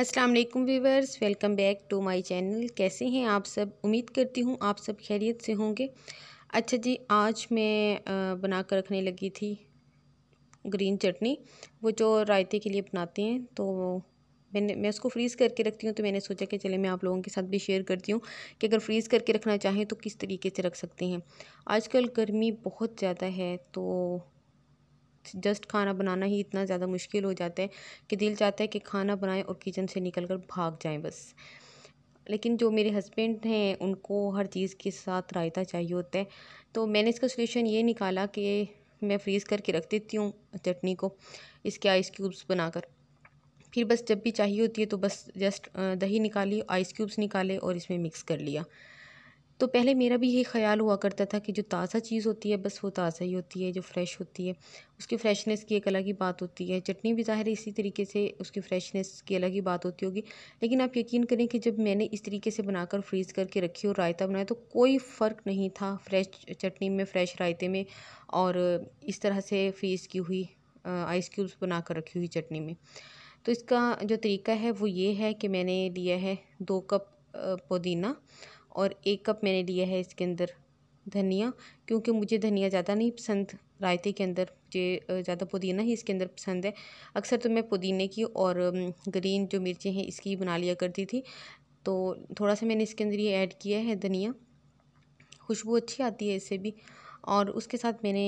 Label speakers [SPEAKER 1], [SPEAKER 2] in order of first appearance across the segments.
[SPEAKER 1] अस्सलाम वालेकुम viewers welcome back to my channel कैसे हैं आप सब उम्मीद करती हूँ आप सब खैरियत से होंगे अच्छा जी आज मैं बना कर रखने लगी थी ग्रीन चटनी वो जो रायते के लिए बनाते हैं तो मैंने मैं उसको फ्रीज़ करके रखती हूँ तो मैंने सोचा कि चले मैं आप लोगों के साथ भी शेयर करती हूँ कि अगर फ्रीज़ करके रखना चाहें तो किस तरीके से रख सकते हैं आजकल गर्मी बहुत ज़्यादा है तो जस्ट खाना बनाना ही इतना ज़्यादा मुश्किल हो जाता है कि दिल चाहता है कि खाना बनाएं और किचन से निकल कर भाग जाएं बस लेकिन जो मेरे हस्बैंड हैं उनको हर चीज़ के साथ रायता चाहिए होता है तो मैंने इसका सोल्यूशन ये निकाला कि मैं फ्रीज़ करके रख देती हूँ चटनी को इसके आइस क्यूब्स बनाकर फिर बस जब भी चाहिए होती है तो बस जस्ट दही निकाली आइस क्यूब्स निकाले और इसमें मिक्स कर लिया तो पहले मेरा भी यही ख्याल हुआ करता था कि जो ताज़ा चीज़ होती है बस वो ताज़ा ही होती है जो फ्रेश होती है उसकी फ्रेशनेस की एक अलग ही बात होती है चटनी भी ज़ाहिर इसी तरीके से उसकी फ्रेशनेस की अलग ही बात होती होगी लेकिन आप यकीन करें कि जब मैंने इस तरीके से बनाकर फ्रीज़ करके रखी और रायता बनाया तो कोई फ़र्क नहीं था फ्रेश चटनी में फ्रेश रायते में और इस तरह से फ्रीज़ की हुई आइस क्यूब्स बना कर रखी हुई चटनी में तो इसका जो तरीका है वो ये है कि मैंने लिया है दो कप पुदीना और एक कप मैंने लिया है इसके अंदर धनिया क्योंकि मुझे धनिया ज़्यादा नहीं पसंद रायते के अंदर मुझे ज़्यादा पुदीना ही इसके अंदर पसंद है अक्सर तो मैं पुदीने की और ग्रीन जो मिर्चें हैं इसकी बना लिया करती थी तो थोड़ा सा मैंने इसके अंदर ये ऐड किया है धनिया खुशबू अच्छी आती है इससे भी और उसके साथ मैंने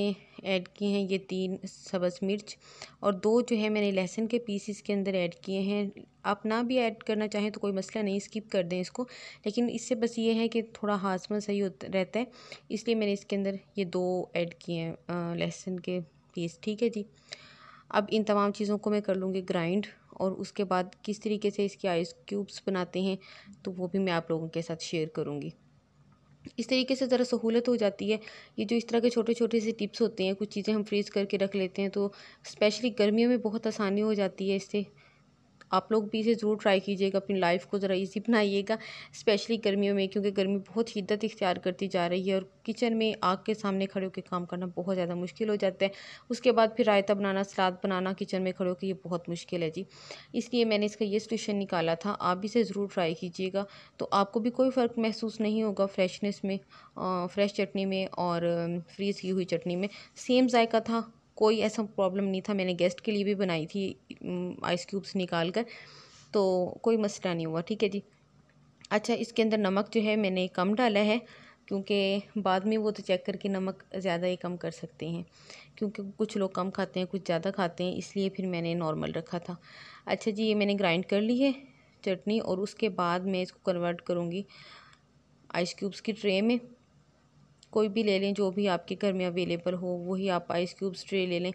[SPEAKER 1] ऐड किए हैं ये तीन सब्ज़ मिर्च और दो जो है मैंने लहसुन के पीस इसके अंदर ऐड किए हैं आप ना भी ऐड करना चाहें तो कोई मसला नहीं स्किप कर दें इसको लेकिन इससे बस ये है कि थोड़ा हाजमा सही होता रहता है इसलिए मैंने इसके अंदर ये दो ऐड किए हैं लहसुन के पीस ठीक है जी अब इन तमाम चीज़ों को मैं कर लूँगी ग्राइंड और उसके बाद किस तरीके से इसके आइस क्यूब्स बनाते हैं तो वो भी मैं आप लोगों के साथ शेयर करूँगी इस तरीके से ज़रा सहूलत हो जाती है ये जो इस तरह के छोटे छोटे से टिप्स होते हैं कुछ चीज़ें हम फ्रीज़ करके रख लेते हैं तो स्पेशली गर्मियों में बहुत आसानी हो जाती है इससे आप लोग भी इसे ज़रूर ट्राई कीजिएगा अपनी लाइफ को ज़रा ईजी बनाइएगा स्पेशली गर्मियों में क्योंकि गर्मी बहुत शिद्दत इख्तियार करती जा रही है और किचन में आग के सामने खड़े होकर काम करना बहुत ज़्यादा मुश्किल हो जाता है उसके बाद फिर रायता बनाना सलाद बनाना किचन में खड़े होकर ये बहुत मुश्किल है जी इसलिए मैंने इसका ये सोल्यूशन निकाला था आप भी इसे ज़रूर ट्राई कीजिएगा तो आपको भी कोई फ़र्क महसूस नहीं होगा फ्रेशनेस में फ्रेश चटनी में और फ्रीज़ की हुई चटनी में सेम जायका था कोई ऐसा प्रॉब्लम नहीं था मैंने गेस्ट के लिए भी बनाई थी आइस क्यूब्स निकाल कर तो कोई मसला नहीं हुआ ठीक है जी अच्छा इसके अंदर नमक जो है मैंने कम डाला है क्योंकि बाद में वो तो चेक करके नमक ज़्यादा ही कम कर सकते हैं क्योंकि कुछ लोग कम खाते हैं कुछ ज़्यादा खाते हैं इसलिए फिर मैंने नॉर्मल रखा था अच्छा जी ये मैंने ग्राइंड कर ली है चटनी और उसके बाद मैं इसको कन्वर्ट करूँगी आइस क्यूब्स की ट्रे में कोई भी ले लें जो भी आपके घर में अवेलेबल हो वही आप आइस क्यूब्स ट्रे ले लें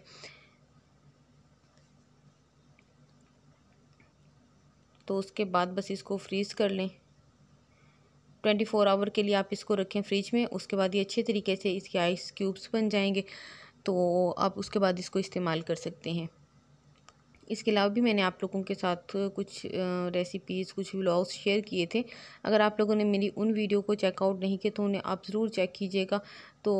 [SPEAKER 1] तो उसके बाद बस इसको फ्रीज़ कर लें ट्वेंटी फोर आवर के लिए आप इसको रखें फ्रिज में उसके बाद ये अच्छे तरीके से इसके आइस क्यूब्स बन जाएंगे तो आप उसके बाद इसको इस्तेमाल कर सकते हैं इसके अलावा भी मैंने आप लोगों के साथ कुछ रेसिपीज़ कुछ व्लॉग्स शेयर किए थे अगर आप लोगों ने मेरी उन वीडियो को चेकआउट नहीं किया तो उन्हें आप ज़रूर चेक कीजिएगा तो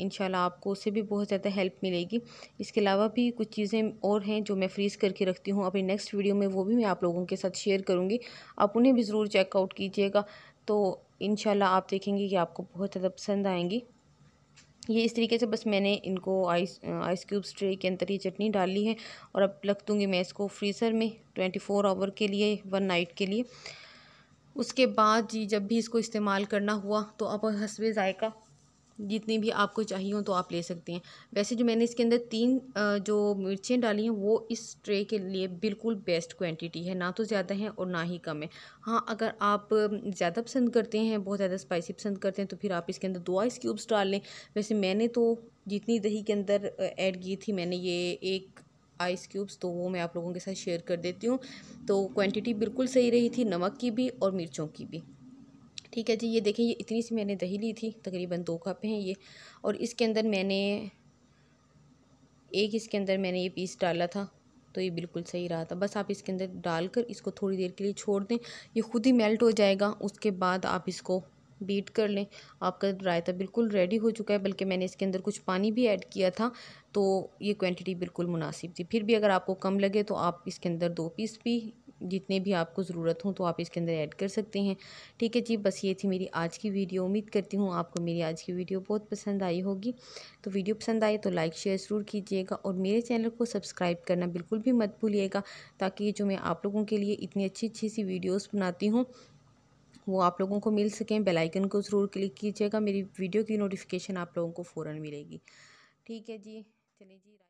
[SPEAKER 1] इन आपको उससे भी बहुत ज़्यादा हेल्प मिलेगी इसके अलावा भी कुछ चीज़ें और हैं जो मैं फ्रीज़ करके रखती हूँ अपनी नेक्स्ट वीडियो में वो भी मैं आप लोगों के साथ शेयर करूँगी आप उन्हें भी ज़रूर चेकआउट कीजिएगा तो इन आप देखेंगे कि आपको बहुत ज़्यादा पसंद आएंगी ये इस तरीके से बस मैंने इनको आइस आइस क्यूब्स ट्रे के अंदर ये चटनी डाल ली है और अब रख दूँगी मैं इसको फ्रीज़र में ट्वेंटी फोर आवर के लिए वन नाइट के लिए उसके बाद जी जब भी इसको इस्तेमाल करना हुआ तो अब हसबे जायका जितनी भी आपको चाहिए हो तो आप ले सकते हैं वैसे जो मैंने इसके अंदर तीन जो मिर्चें डाली हैं वो इस ट्रे के लिए बिल्कुल बेस्ट क्वांटिटी है ना तो ज़्यादा है और ना ही कम है हाँ अगर आप ज़्यादा पसंद करते हैं बहुत ज़्यादा स्पाइसी पसंद करते हैं तो फिर आप इसके अंदर दो आइस क्यूब्स डाल लें वैसे मैंने तो जितनी दही के अंदर ऐड की थी मैंने ये एक आइस क्यूब्स तो वो मैं आप लोगों के साथ शेयर कर देती हूँ तो क्वान्टिटी बिल्कुल सही रही थी नमक की भी और मिर्चों की भी ठीक है जी ये देखें ये इतनी सी मैंने दही ली थी तकरीबन दो कप हैं ये और इसके अंदर मैंने एक इसके अंदर मैंने ये पीस डाला था तो ये बिल्कुल सही रहा था बस आप इसके अंदर डालकर इसको थोड़ी देर के लिए छोड़ दें ये खुद ही मेल्ट हो जाएगा उसके बाद आप इसको बीट कर लें आपका रायता बिल्कुल रेडी हो चुका है बल्कि मैंने इसके अंदर कुछ पानी भी ऐड किया था तो ये क्वांटिटी बिल्कुल मुनासिब थी फिर भी अगर आपको कम लगे तो आप इसके अंदर दो पीस भी जितने भी आपको ज़रूरत हो तो आप इसके अंदर ऐड कर सकते हैं ठीक है जी बस ये थी मेरी आज की वीडियो उम्मीद करती हूँ आपको मेरी आज की वीडियो बहुत पसंद आई होगी तो वीडियो पसंद आए तो लाइक शेयर ज़रूर कीजिएगा और मेरे चैनल को सब्सक्राइब करना बिल्कुल भी मत भूलिएगा ताकि जो मैं आप लोगों के लिए इतनी अच्छी अच्छी सी वीडियोज़ बनाती हूँ वो आप लोगों को मिल सकें बेल आइकन को ज़रूर क्लिक कीजिएगा मेरी वीडियो की नोटिफिकेशन आप लोगों को फ़ौरन मिलेगी ठीक है जी चलिए जी